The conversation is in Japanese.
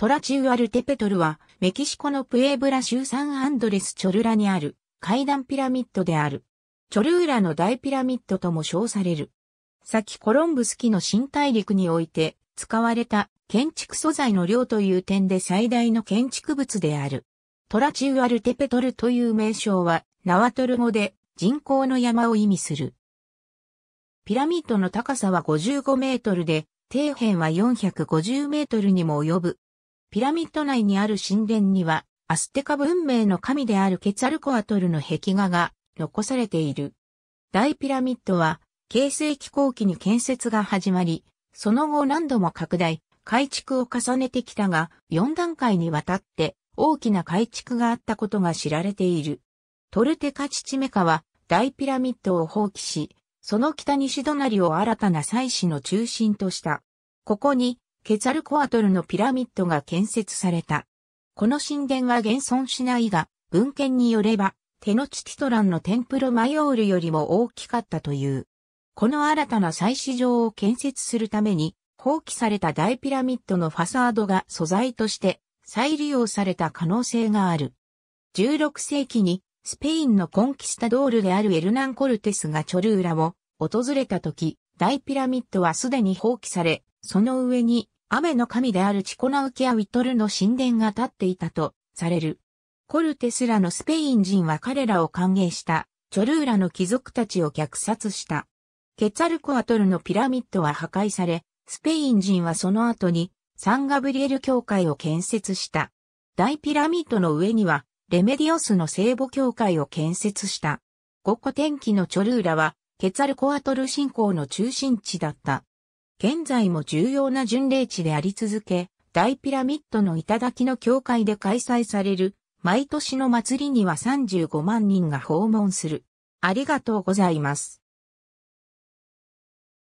トラチウアルテペトルは、メキシコのプエブラ州サンアンドレスチョルラにある階段ピラミッドである。チョルーラの大ピラミッドとも称される。先コロンブス期の新大陸において使われた建築素材の量という点で最大の建築物である。トラチウアルテペトルという名称はナワトル語で人工の山を意味する。ピラミッドの高さは55メートルで、底辺は450メートルにも及ぶピラミッド内にある神殿には、アステカ文明の神であるケツアルコアトルの壁画が残されている。大ピラミッドは、形成期後期に建設が始まり、その後何度も拡大、改築を重ねてきたが、4段階にわたって大きな改築があったことが知られている。トルテカチチメカは大ピラミッドを放棄し、その北西隣を新たな祭祀の中心とした。ここにケツァルコアトルのピラミッドが建設された。この神殿は現存しないが、文献によれば、テノチティトランのテンプルマヨールよりも大きかったという。この新たな祭祀場を建設するために、放棄された大ピラミッドのファサードが素材として再利用された可能性がある。16世紀にスペインのコンキスタドールであるエルナン・コルテスがチョルーラを訪れた時、大ピラミッドはすでに放棄され、その上に雨の神であるチコナウキア・ウィトルの神殿が建っていたとされる。コルテスらのスペイン人は彼らを歓迎した、チョルーラの貴族たちを虐殺した。ケツァルコアトルのピラミッドは破壊され、スペイン人はその後にサンガブリエル教会を建設した。大ピラミッドの上には、レメディオスの聖母教会を建設した。五個天気のチョルーラは、ケツァルコアトル信仰の中心地だった。現在も重要な巡礼地であり続け、大ピラミッドの頂の教会で開催される、毎年の祭りには35万人が訪問する。ありがとうございます。